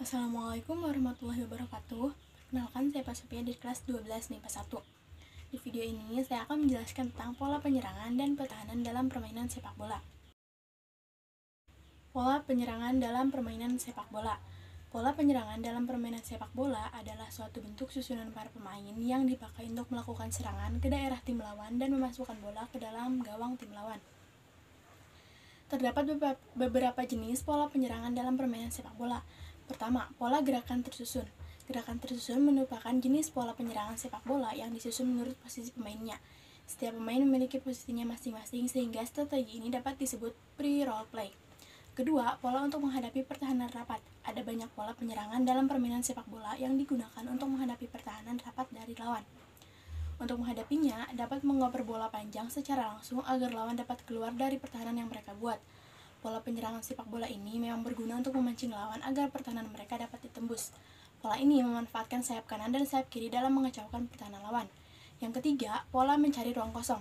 Assalamualaikum warahmatullahi wabarakatuh Perkenalkan saya Pak Sophia dari kelas 12 nih 1 Di video ini saya akan menjelaskan tentang pola penyerangan dan pertahanan dalam permainan sepak bola Pola penyerangan dalam permainan sepak bola Pola penyerangan dalam permainan sepak bola adalah suatu bentuk susunan para pemain yang dipakai untuk melakukan serangan ke daerah tim lawan dan memasukkan bola ke dalam gawang tim lawan. Terdapat beberapa jenis pola penyerangan dalam permainan sepak bola. Pertama, pola gerakan tersusun. Gerakan tersusun merupakan jenis pola penyerangan sepak bola yang disusun menurut posisi pemainnya. Setiap pemain memiliki posisinya masing-masing sehingga strategi ini dapat disebut pre-role play. Kedua, pola untuk menghadapi pertahanan rapat. Ada banyak pola penyerangan dalam permainan sepak bola yang digunakan untuk menghadapi pertahanan rapat dari lawan. Untuk menghadapinya, dapat mengoper bola panjang secara langsung agar lawan dapat keluar dari pertahanan yang mereka buat Pola penyerangan sepak bola ini memang berguna untuk memancing lawan agar pertahanan mereka dapat ditembus. Pola ini memanfaatkan sayap kanan dan sayap kiri dalam mengecewakan pertahanan lawan. Yang ketiga, pola mencari ruang kosong.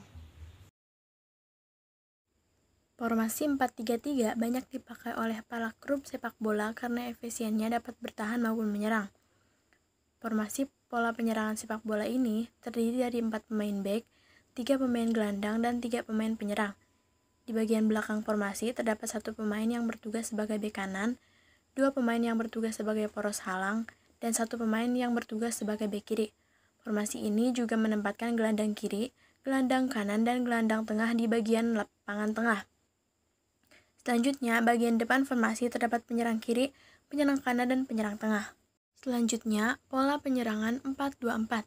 Formasi 4-3-3 banyak dipakai oleh para klub sepak bola karena efisiennya dapat bertahan maupun menyerang. Formasi pola penyerangan sepak bola ini terdiri dari 4 pemain back, 3 pemain gelandang, dan 3 pemain penyerang. Di bagian belakang formasi terdapat satu pemain yang bertugas sebagai bek kanan, dua pemain yang bertugas sebagai poros halang, dan satu pemain yang bertugas sebagai bek kiri. Formasi ini juga menempatkan gelandang kiri, gelandang kanan, dan gelandang tengah di bagian lapangan tengah. Selanjutnya, bagian depan formasi terdapat penyerang kiri, penyerang kanan, dan penyerang tengah. Selanjutnya, pola penyerangan 4-2-4.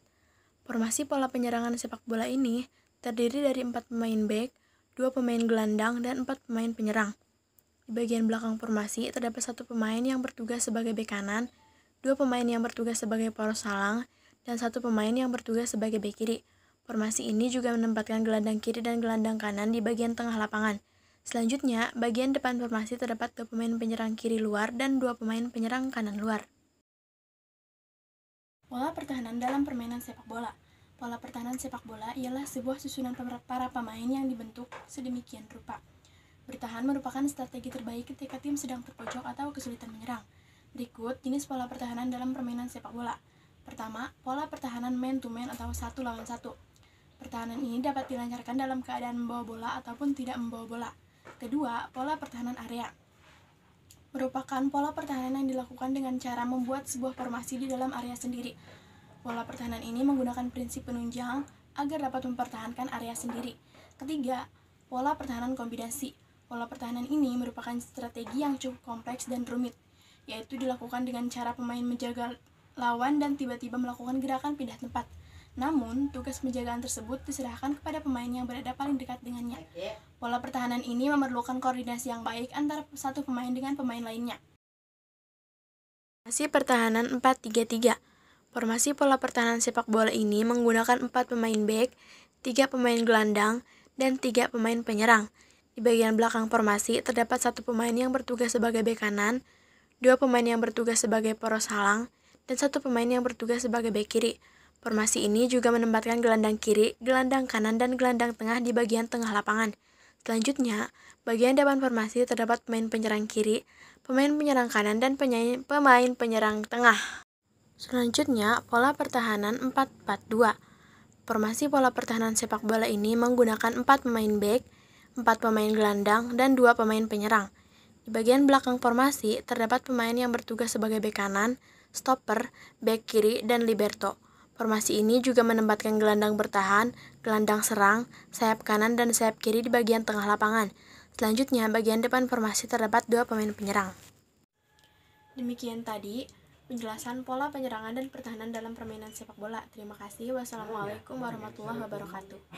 Formasi pola penyerangan sepak bola ini terdiri dari empat pemain back, dua pemain gelandang, dan empat pemain penyerang. Di bagian belakang formasi terdapat satu pemain yang bertugas sebagai bek kanan, dua pemain yang bertugas sebagai poros salang, dan satu pemain yang bertugas sebagai bek kiri. Formasi ini juga menempatkan gelandang kiri dan gelandang kanan di bagian tengah lapangan. Selanjutnya, bagian depan formasi terdapat dua pemain penyerang kiri luar dan dua pemain penyerang kanan luar. Pola pertahanan dalam permainan sepak bola Pola pertahanan sepak bola ialah sebuah susunan para pemain yang dibentuk sedemikian rupa. Bertahan merupakan strategi terbaik ketika tim sedang terpojok atau kesulitan menyerang. Berikut jenis pola pertahanan dalam permainan sepak bola. Pertama, pola pertahanan man to man atau satu lawan satu. Pertahanan ini dapat dilancarkan dalam keadaan membawa bola ataupun tidak membawa bola. Kedua, pola pertahanan area merupakan pola pertahanan yang dilakukan dengan cara membuat sebuah formasi di dalam area sendiri Pola pertahanan ini menggunakan prinsip penunjang agar dapat mempertahankan area sendiri. Ketiga, pola pertahanan kombinasi. Pola pertahanan ini merupakan strategi yang cukup kompleks dan rumit, yaitu dilakukan dengan cara pemain menjaga lawan dan tiba-tiba melakukan gerakan pindah tempat. Namun, tugas penjagaan tersebut diserahkan kepada pemain yang berada paling dekat dengannya. Pola pertahanan ini memerlukan koordinasi yang baik antara satu pemain dengan pemain lainnya. Masih pertahanan 4-3-3. Formasi pola pertahanan sepak bola ini menggunakan 4 pemain back, 3 pemain gelandang, dan 3 pemain penyerang. Di bagian belakang formasi terdapat satu pemain yang bertugas sebagai bek kanan, dua pemain yang bertugas sebagai poros halang, dan satu pemain yang bertugas sebagai bek kiri. Formasi ini juga menempatkan gelandang kiri, gelandang kanan, dan gelandang tengah di bagian tengah lapangan. Selanjutnya, bagian depan formasi terdapat pemain penyerang kiri, pemain penyerang kanan, dan penyanyi, pemain penyerang tengah. Selanjutnya, pola pertahanan 4-4-2. Formasi pola pertahanan sepak bola ini menggunakan 4 pemain back, 4 pemain gelandang, dan 2 pemain penyerang. Di bagian belakang formasi, terdapat pemain yang bertugas sebagai bek kanan, stopper, back kiri, dan liberto. Formasi ini juga menempatkan gelandang bertahan, gelandang serang, sayap kanan, dan sayap kiri di bagian tengah lapangan. Selanjutnya, bagian depan formasi terdapat dua pemain penyerang. Demikian tadi penjelasan pola penyerangan dan pertahanan dalam permainan sepak bola. Terima kasih. Wassalamualaikum warahmatullahi wabarakatuh.